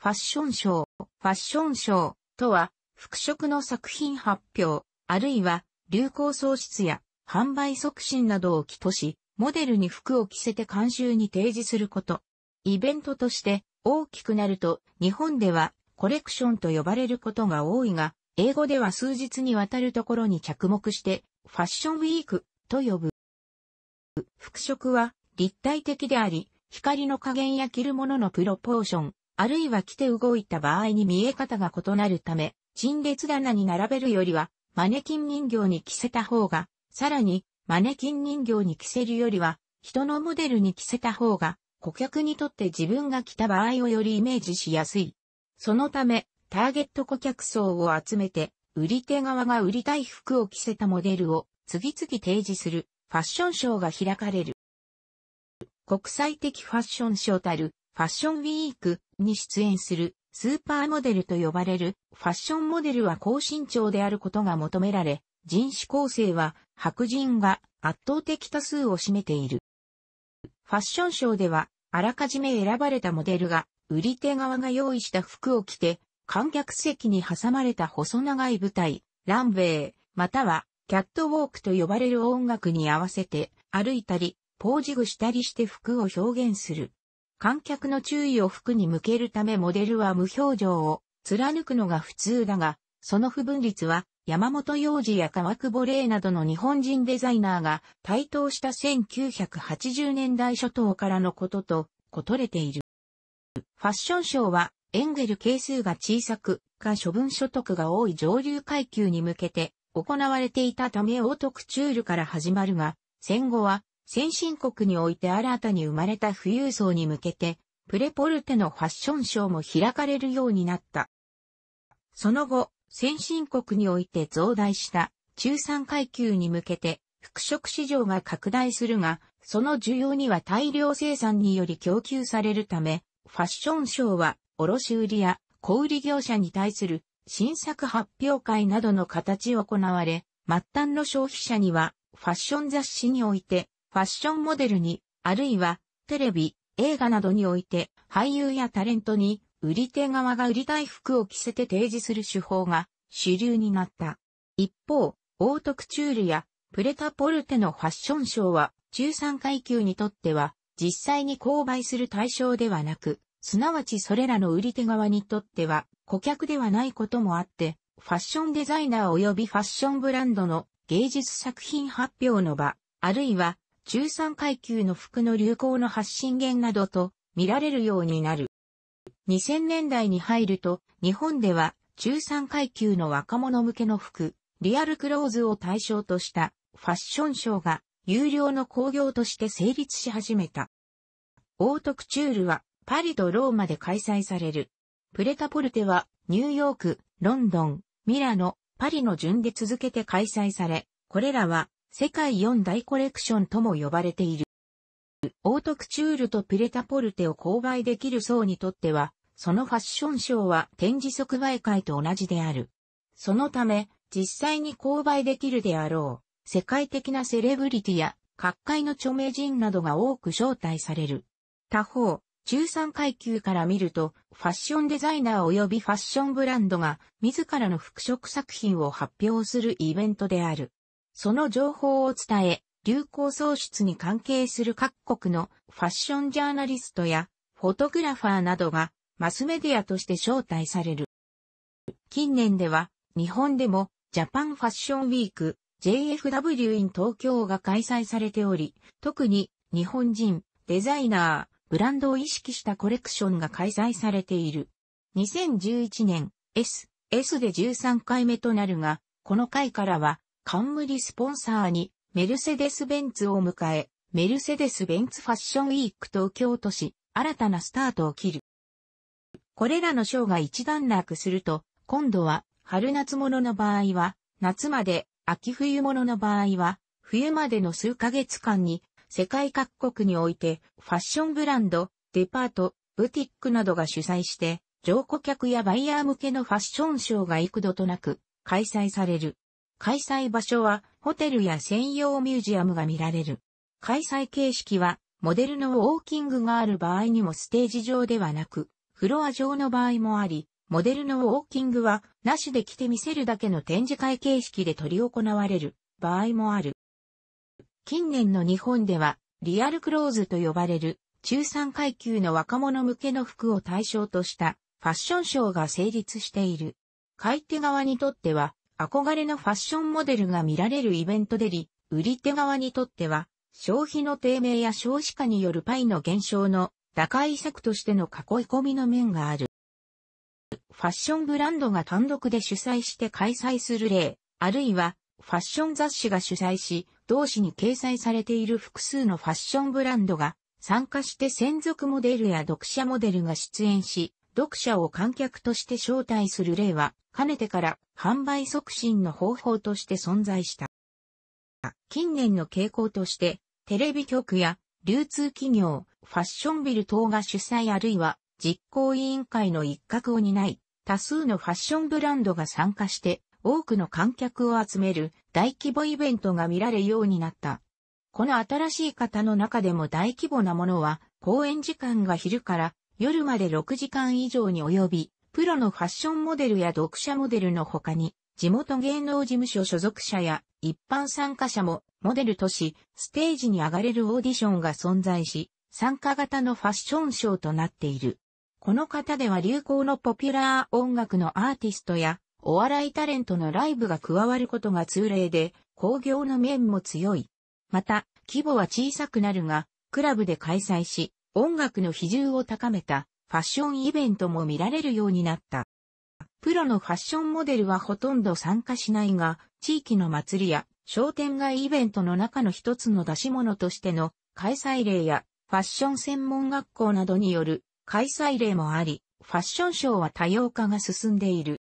ファッションショー、ファッションショーとは、服飾の作品発表、あるいは流行創出や販売促進などを起とし、モデルに服を着せて監修に提示すること。イベントとして大きくなると日本ではコレクションと呼ばれることが多いが、英語では数日にわたるところに着目してファッションウィークと呼ぶ。服飾は立体的であり、光の加減や着るもののプロポーション、あるいは来て動いた場合に見え方が異なるため、陳列棚に並べるよりは、マネキン人形に着せた方が、さらに、マネキン人形に着せるよりは、人のモデルに着せた方が、顧客にとって自分が着た場合をよりイメージしやすい。そのため、ターゲット顧客層を集めて、売り手側が売りたい服を着せたモデルを次々提示するファッションショーが開かれる。国際的ファッションショーたるファッションウィークに出演するスーパーモデルと呼ばれるファッションモデルは高身長であることが求められ、人種構成は白人が圧倒的多数を占めている。ファッションショーでは、あらかじめ選ばれたモデルが、売り手側が用意した服を着て、観客席に挟まれた細長い舞台、ランウェイ、またはキャットウォークと呼ばれる音楽に合わせて、歩いたり、ポージングしたりして服を表現する。観客の注意を服に向けるためモデルは無表情を貫くのが普通だが、その不分率は山本洋次や川久保玲などの日本人デザイナーが台頭した1980年代初頭からのことと異れている。ファッションショーはエンゲル係数が小さく、か処分所得が多い上流階級に向けて行われていたためオートクチュールから始まるが、戦後は先進国において新たに生まれた富裕層に向けて、プレポルテのファッションショーも開かれるようになった。その後、先進国において増大した中産階級に向けて服飾市場が拡大するが、その需要には大量生産により供給されるため、ファッションショーは卸売や小売業者に対する新作発表会などの形を行われ、末端の消費者にはファッション雑誌においてファッションモデルに、あるいは、テレビ、映画などにおいて、俳優やタレントに、売り手側が売りたい服を着せて提示する手法が主流になった。一方、オートクチュールやプレタポルテのファッションショーは中産階級にとっては実際に購買する対象ではなく、すなわちそれらの売り手側にとっては顧客ではないこともあって、ファッションデザイナー及びファッションブランドの芸術作品発表の場、あるいは中産階級の服の流行の発信源などと見られるようになる。2000年代に入ると、日本では中産階級の若者向けの服、リアルクローズを対象としたファッションショーが有料の工業として成立し始めた。オートクチュールはパリとローマで開催される。プレタポルテはニューヨーク、ロンドン、ミラノ、パリの順で続けて開催され、これらは世界四大コレクションとも呼ばれている。オートクチュールとプレタポルテを購買できる層にとっては、そのファッションショーは展示即売会と同じである。そのため、実際に購買できるであろう、世界的なセレブリティや、各界の著名人などが多く招待される。他方、中産階級から見ると、ファッションデザイナー及びファッションブランドが、自らの服飾作品を発表するイベントである。その情報を伝え、流行創出に関係する各国のファッションジャーナリストやフォトグラファーなどがマスメディアとして招待される。近年では日本でもジャパンファッションウィーク JFW in 東京が開催されており、特に日本人、デザイナー、ブランドを意識したコレクションが開催されている。2011年 S、S で13回目となるが、この回からは冠スポンサーにメルセデス・ベンツを迎え、メルセデス・ベンツファッションウィーク東京都市、新たなスタートを切る。これらの賞が一段落すると、今度は春夏物の場合は、夏まで、秋冬物の場合は、冬までの数ヶ月間に、世界各国において、ファッションブランド、デパート、ブティックなどが主催して、上顧客やバイヤー向けのファッションショーが幾度となく開催される。開催場所はホテルや専用ミュージアムが見られる。開催形式は、モデルのウォーキングがある場合にもステージ上ではなく、フロア上の場合もあり、モデルのウォーキングは、なしで着て見せるだけの展示会形式で取り行われる場合もある。近年の日本では、リアルクローズと呼ばれる、中産階級の若者向けの服を対象としたファッションショーが成立している。買い手側にとっては、憧れのファッションモデルが見られるイベントでり、売り手側にとっては、消費の低迷や少子化によるパイの減少の打開策としての囲い込みの面がある。ファッションブランドが単独で主催して開催する例、あるいはファッション雑誌が主催し、同誌に掲載されている複数のファッションブランドが参加して専属モデルや読者モデルが出演し、読者を観客として招待する例は、かねてから販売促進の方法として存在した。近年の傾向として、テレビ局や流通企業、ファッションビル等が主催あるいは実行委員会の一角を担い、多数のファッションブランドが参加して多くの観客を集める大規模イベントが見られるようになった。この新しい方の中でも大規模なものは、公演時間が昼から夜まで6時間以上に及び、プロのファッションモデルや読者モデルの他に、地元芸能事務所所属者や一般参加者もモデルとし、ステージに上がれるオーディションが存在し、参加型のファッションショーとなっている。この方では流行のポピュラー音楽のアーティストや、お笑いタレントのライブが加わることが通例で、興行の面も強い。また、規模は小さくなるが、クラブで開催し、音楽の比重を高めたファッションイベントも見られるようになった。プロのファッションモデルはほとんど参加しないが、地域の祭りや商店街イベントの中の一つの出し物としての開催例やファッション専門学校などによる開催例もあり、ファッションショーは多様化が進んでいる。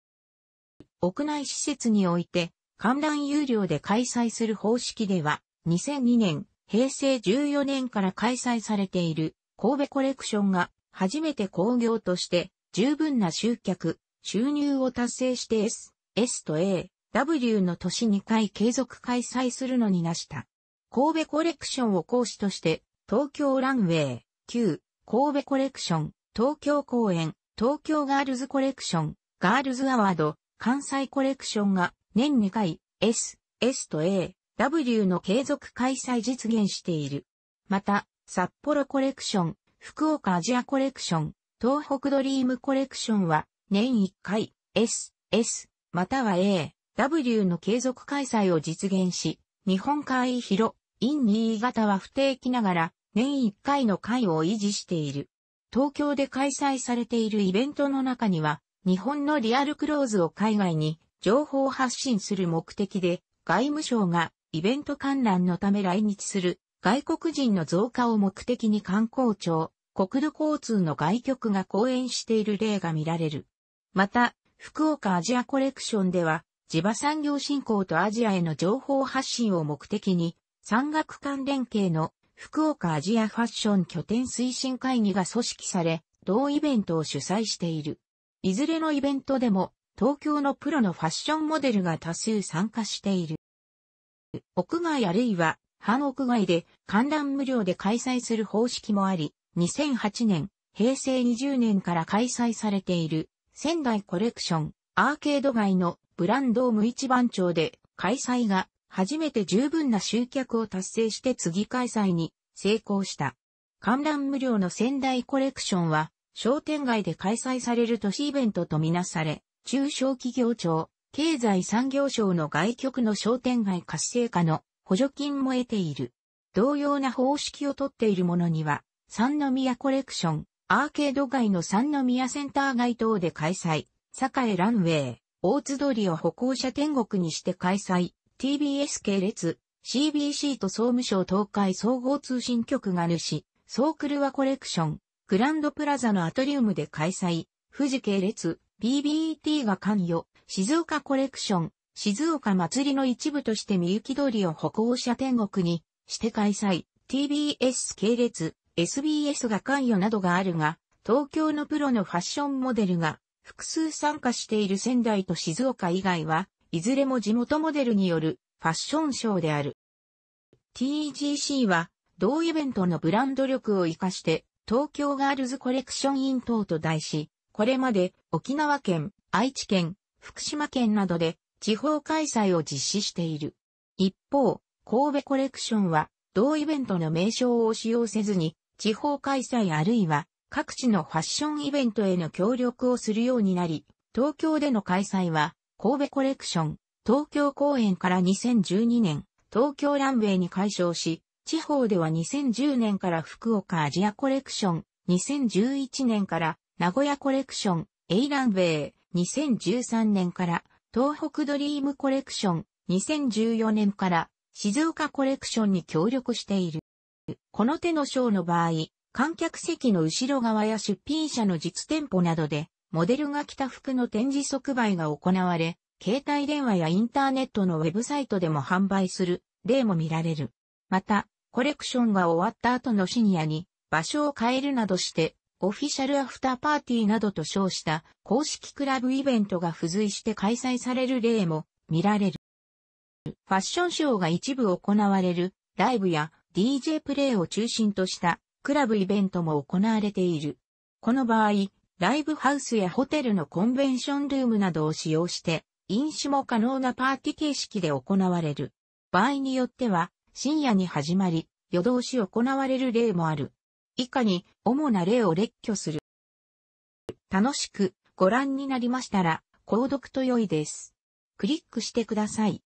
屋内施設において観覧有料で開催する方式では、2002年、平成14年から開催されている神戸コレクションが初めて工業として十分な集客、収入を達成して S、S と A、W の年2回継続開催するのになした。神戸コレクションを講師として、東京ランウェイ、旧、神戸コレクション、東京公演、東京ガールズコレクション、ガールズアワード、関西コレクションが年2回 S、S と A、W の継続開催実現している。また、札幌コレクション、福岡アジアコレクション、東北ドリームコレクションは、年1回、S、S、または A、W の継続開催を実現し、日本海広、in 新潟は不定期ながら、年1回の会を維持している。東京で開催されているイベントの中には、日本のリアルクローズを海外に情報発信する目的で、外務省がイベント観覧のため来日する外国人の増加を目的に観光庁、国土交通の外局が講演している例が見られる。また、福岡アジアコレクションでは、地場産業振興とアジアへの情報発信を目的に、産学関連系の福岡アジアファッション拠点推進会議が組織され、同イベントを主催している。いずれのイベントでも、東京のプロのファッションモデルが多数参加している。屋外あるいは半屋外で観覧無料で開催する方式もあり、2008年、平成20年から開催されている仙台コレクションアーケード街のブランドーム一番町で開催が初めて十分な集客を達成して次開催に成功した。観覧無料の仙台コレクションは商店街で開催される都市イベントとみなされ、中小企業庁、経済産業省の外局の商店街活性化の補助金も得ている。同様な方式をとっているものには、三宮コレクション、アーケード街の三宮センター街等で開催、栄ランウェイ、大津通りを歩行者天国にして開催、TBS 系列、CBC と総務省東海総合通信局が主、ソークルワコレクション、グランドプラザのアトリウムで開催、富士系列、BBT が関与、静岡コレクション、静岡祭りの一部としてみゆき通りを歩行者天国にして開催、TBS 系列、SBS が関与などがあるが、東京のプロのファッションモデルが複数参加している仙台と静岡以外は、いずれも地元モデルによるファッションショーである。TGC は、同イベントのブランド力を活かして、東京ガールズコレクションイン等と題し、これまで沖縄県、愛知県、福島県などで地方開催を実施している。一方、神戸コレクションは、同イベントの名称を使用せずに、地方開催あるいは各地のファッションイベントへの協力をするようになり、東京での開催は、神戸コレクション、東京公演から2012年、東京ランウェイに解消し、地方では2010年から福岡アジアコレクション、2011年から名古屋コレクション、エイランウェイ、2013年から東北ドリームコレクション2014年から静岡コレクションに協力している。この手のショーの場合、観客席の後ろ側や出品者の実店舗などで、モデルが着た服の展示即売が行われ、携帯電話やインターネットのウェブサイトでも販売する例も見られる。また、コレクションが終わった後の深夜に場所を変えるなどしてオフィシャルアフターパーティーなどと称した公式クラブイベントが付随して開催される例も見られる。ファッションショーが一部行われるライブや DJ プレイを中心としたクラブイベントも行われている。この場合、ライブハウスやホテルのコンベンションルームなどを使用して、飲酒も可能なパーティー形式で行われる。場合によっては、深夜に始まり、夜通し行われる例もある。以下に主な例を列挙する。楽しくご覧になりましたら、購読と良いです。クリックしてください。